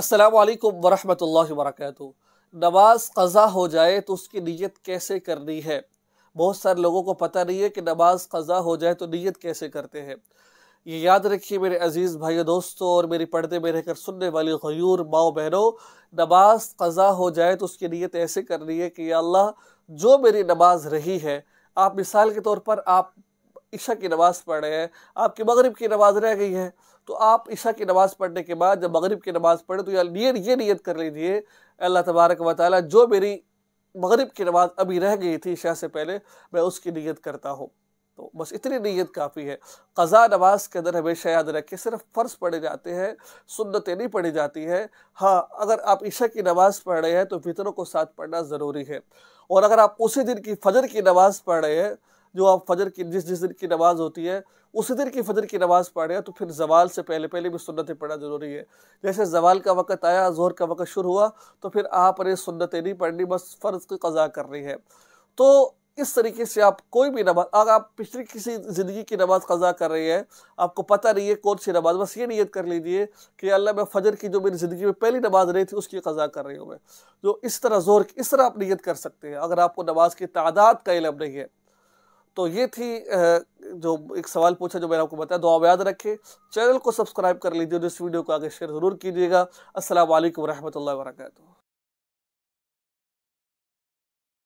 असलकम वरहमल वर्क नमाज क़ज़ा हो जाए तो उसकी नीयत कैसे करनी है बहुत सारे लोगों को पता नहीं है कि नमाज क़ज़ा हो जाए तो नीयत कैसे करते हैं ये याद रखिए मेरे अज़ीज़ भाई दोस्तों और मेरी पढ़ते में रहकर सुनने वाली गयूर माओ बहनों नमाज क़ज़ा हो जाए तो उसकी नीयत ऐसे करनी है कि अल्लाह जो मेरी नमाज रही है आप मिसाल के तौर पर आप ईशा की नमाज़ पढ़ रहे हैं आपकी मगरब की नमाज रह गई है तो आप ईशा की नमाज़ पढ़ने के बाद जब मगरब की नमाज़ पढ़े तो यार ये ये नीयत कर लीजिए अल्लाह तबारक वाली जो मेरी मगरब की नमाज अभी रह गई थी ईशा से पहले मैं उसकी नीयत करता हूँ तो बस इतनी नीयत काफ़ी है कज़ा नमाज के अंदर हमेशा याद रखे सिर्फ फ़र्ज़ पढ़े जाते हैं सुन्नतें नहीं पढ़ी जाती हैं हाँ अगर आप ईशा की नमाज़ पढ़ रहे हैं तो फितरों को साथ पढ़ना ज़रूरी है और अगर आप उसी दिन की फजर की नमाज़ पढ़ रहे हैं जो आप फजर की जिस जिस दिन की नमाज़ होती है उसी दिन की फजर की नमाज़ पढ़ रहे हैं तो फिर जवाल से पहले पहले भी सुन्नतें पढ़ना ज़रूरी है जैसे जवाल का वक़्त आया जोहर का वक़्त शुरू हुआ तो फिर आपने सुन्नतें नहीं पढ़नी बस फ़र्ज़ की कज़ा करनी है तो इस तरीके से आप कोई भी नमाज अगर आप पिछली किसी ज़िंदगी की नमाज कज़ा कर रहे हैं आपको पता नहीं है कौन सी नमाज बस ये नियत कर लीजिए कि अल्लाह मैं फ़जर की जो मेरी ज़िंदगी में पहली नमाज रही थी उसकी कज़ा कर रही हूँ मैं जो इस तरह ज़ोर इस तरह आप नियत कर सकते हैं अगर आपको नमाज की तादाद का इलम नहीं है तो ये थी जो एक सवाल पूछा जो मैंने आपको बताया दुआ याद रखें चैनल को सब्सक्राइब कर लीजिए और इस वीडियो को आगे शेयर ज़रूर कीजिएगा असल वरहमल वरक